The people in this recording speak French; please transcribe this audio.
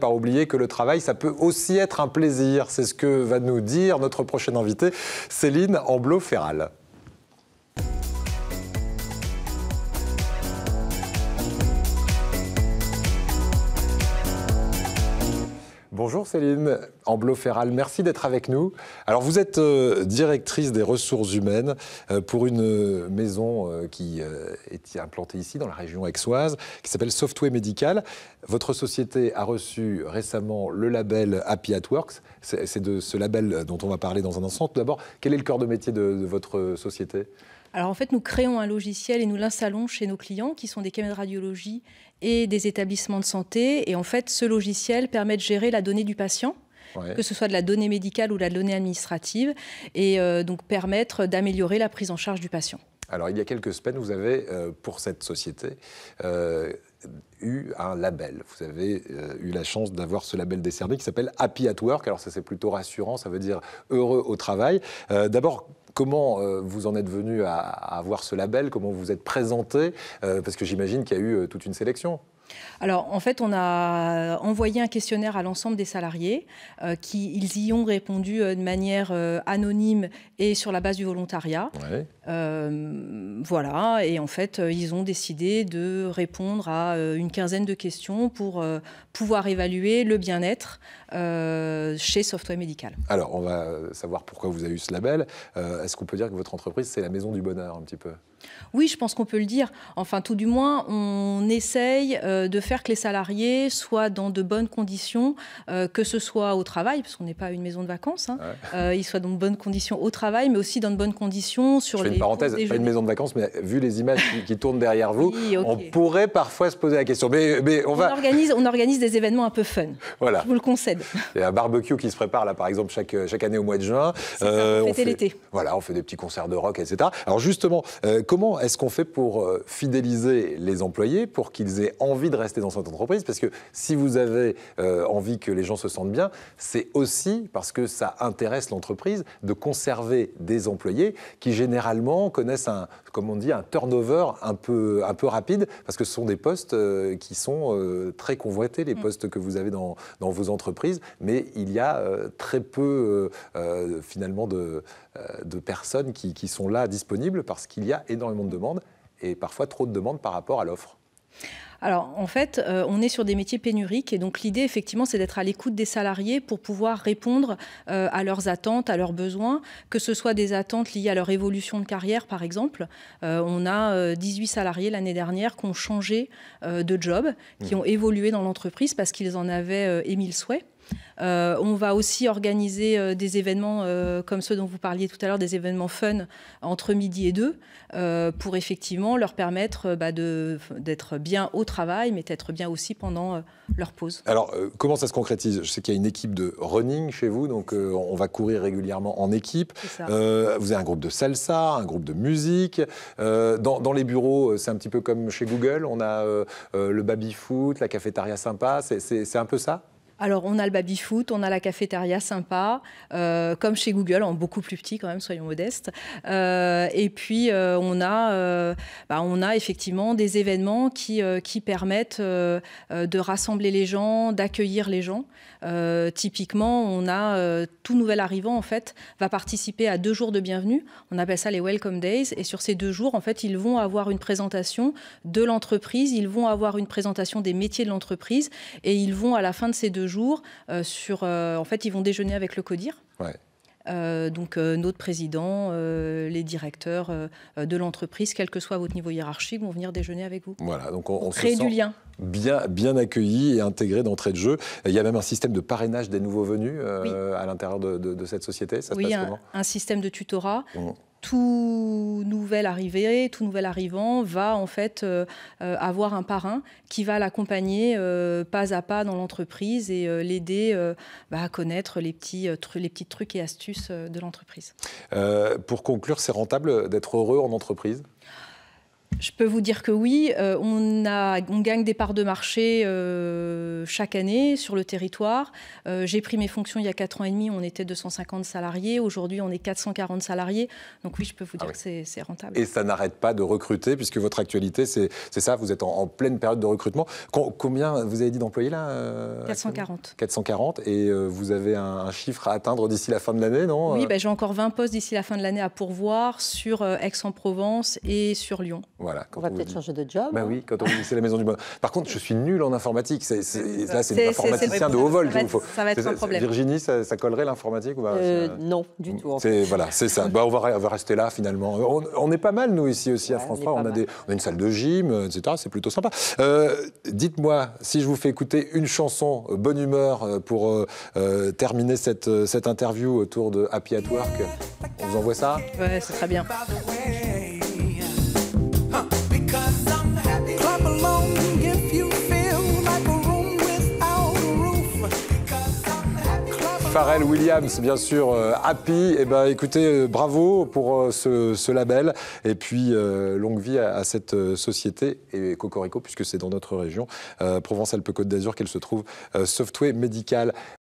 par oublier que le travail, ça peut aussi être un plaisir. C'est ce que va nous dire notre prochaine invitée, Céline amblot ferral Bonjour Céline Ambloferral, merci d'être avec nous. Alors vous êtes euh, directrice des ressources humaines euh, pour une euh, maison qui est implantée ici dans la région aixoise qui s'appelle Software Medical. Votre société a reçu récemment le label Happy at Works. C'est de ce label dont on va parler dans un instant. Tout d'abord, quel est le corps de métier de votre société alors en fait, nous créons un logiciel et nous l'installons chez nos clients qui sont des cabinets de radiologie et des établissements de santé. Et en fait, ce logiciel permet de gérer la donnée du patient. que ce soit de la donnée médicale ou de la donnée administrative, et euh, donc permettre d'améliorer la prise en charge du patient. Alors, il y a quelques semaines, vous avez, euh, pour cette société, euh, eu un label. Vous avez eu la chance d'avoir ce label décerné qui s'appelle Happy at Work. Alors ça c'est plutôt rassurant, ça veut dire heureux au travail. D'abord, Comment euh, vous en êtes venu à, avoir ce label Comment vous vous êtes présenté euh, Parce que j'imagine qu'il y a eu euh, toute une sélection. Alors, en fait, on a envoyé un questionnaire à l'ensemble des salariés euh, qui ils y ont répondu euh, de manière euh, anonyme et sur la base du volontariat. voilà, et en fait, ils ont décidé de répondre à une quinzaine de questions pour pouvoir évaluer le bien-être chez Software Médical. Alors, on va savoir pourquoi vous avez eu ce label. Est-ce qu'on peut dire que votre entreprise, c'est la maison du bonheur un petit peu oui, je pense qu'on peut le dire. Enfin, tout du moins, on essaye euh, de faire que les salariés soient dans de bonnes conditions, euh, que ce soit au travail, parce qu'on n'est pas une maison de vacances, hein. euh, ils soient dans de bonnes conditions au travail, mais aussi dans de bonnes conditions sur Je fais Une parenthèse, pas une maison de vacances, mais vu les images qui, tournent derrière vous, on pourrait parfois se poser la question. Mais, on, Organise, on organise des événements un peu fun. Voilà. Je vous le concède. Il y a un barbecue qui se prépare là, par exemple, chaque, chaque année au mois de juin. Euh, on l'été. Voilà, on fait des petits concerts de rock, etc. Alors justement, comment est-ce qu'on fait pour fidéliser les employés, pour qu'ils aient envie de rester dans cette entreprise parce que si vous avez euh, envie que les gens se sentent bien, c'est aussi parce que ça intéresse l'entreprise de conserver des employés qui généralement connaissent un, comme on dit, un turnover un peu, un peu rapide parce que ce sont des postes euh, qui sont euh, très convoités, les mm. postes que vous avez dans, dans vos entreprises, mais il y a très peu finalement de, de personnes qui, qui sont là disponibles parce qu'il y a énormément de demandes et parfois trop de demandes par rapport à l'offre alors en fait, euh, on est sur des métiers pénuriques et donc l'idée effectivement c'est d'être à l'écoute des salariés pour pouvoir répondre euh, à leurs attentes, à leurs besoins, que ce soit des attentes liées à leur évolution de carrière par exemple. Euh, on a 18 salariés l'année dernière qui ont changé de job, qui mmh. ont évolué dans l'entreprise parce qu'ils en avaient émis le souhait. Euh, on va aussi organiser euh, des événements euh, comme ceux dont vous parliez tout à l'heure, des événements fun entre midi et deux, pour effectivement leur permettre bah, d'être bien au travail, mais d'être bien aussi pendant leur pause. Alors, comment ça se concrétise Je sais qu'il y a une équipe de running chez vous, donc on va courir régulièrement en équipe. vous avez un groupe de salsa, un groupe de musique. Dans, dans, les bureaux, c'est un petit peu comme chez Google, on a le baby-foot, la cafétéria sympa, c'est un peu ça alors, on a le baby-foot, on a la cafétéria sympa, euh, comme chez Google, en beaucoup plus petit quand même, soyons modestes. Euh, et puis, euh, on, a, bah, on a effectivement des événements qui, qui permettent de rassembler les gens, d'accueillir les gens. typiquement, on a tout nouvel arrivant, en fait, va participer à deux jours de bienvenue. On appelle ça les Welcome Days. Et sur ces deux jours, en fait, ils vont avoir une présentation de l'entreprise, ils vont avoir une présentation des métiers de l'entreprise et ils vont, à la fin de ces deux jours euh, sur. Euh, en fait, ils vont déjeuner avec le CODIR. Euh, donc notre président, les directeurs de l'entreprise, quel que soit votre niveau hiérarchique, vont venir déjeuner avec vous. Voilà, donc on, se sent du lien. Bien, bien accueilli et intégré d'entrée de jeu. Il y a même un système de parrainage des nouveaux venus à l'intérieur de, cette société. Ça oui, se passe un, système de tutorat tout nouvel arrivé, tout nouvel arrivant va en fait euh, euh, avoir un parrain qui va l'accompagner euh, pas à pas dans l'entreprise et l'aider bah, à connaître les petits, les petits trucs et astuces de l'entreprise. pour conclure, c'est rentable d'être heureux en entreprise je peux vous dire que oui. Euh, on, a, on gagne des parts de marché euh, chaque année sur le territoire. Euh, j'ai pris mes fonctions il y a 4 ans et demi. On était 250 salariés. Aujourd'hui, on est 440 salariés. Donc oui, je peux vous ah dire que c'est rentable. Et ça n'arrête pas de recruter, puisque votre actualité, c'est ça. Vous êtes en, pleine période de recrutement. combien vous avez dit d'employés là 440. 440. Et vous avez un, chiffre à atteindre d'ici la fin de l'année, non Oui, ben, j'ai encore 20 postes d'ici la fin de l'année à pourvoir sur Aix-en-Provence et sur Lyon. Voilà on va peut-être changer de job. Ben hein. oui, quand on c'est la maison du bonheur. Par contre, je suis nul en informatique. C'est là, c'est l'informaticien de haut vol Ça va être problème. Virginie, ça, collerait l'informatique euh, euh, Non, du tout. Voilà, c'est ça. Bah, on, va, rester là finalement. On, est pas mal, nous, ici aussi à France 3. On, a des, une salle de gym, euh, etc. C'est plutôt sympa. Dites-moi, si je vous fais écouter une chanson bonne humeur pour terminer cette, cette interview autour de Happy at Work, on vous envoie ça Ouais, c'est très bien. Pharrell Williams, bien sûr, euh, Happy. Eh ben, écoutez, euh, bravo pour euh, ce, label. Et puis, longue vie à, cette société et Cocorico, puisque c'est dans notre région, Provence-Alpes-Côte d'Azur, qu'elle se trouve, Software Médical.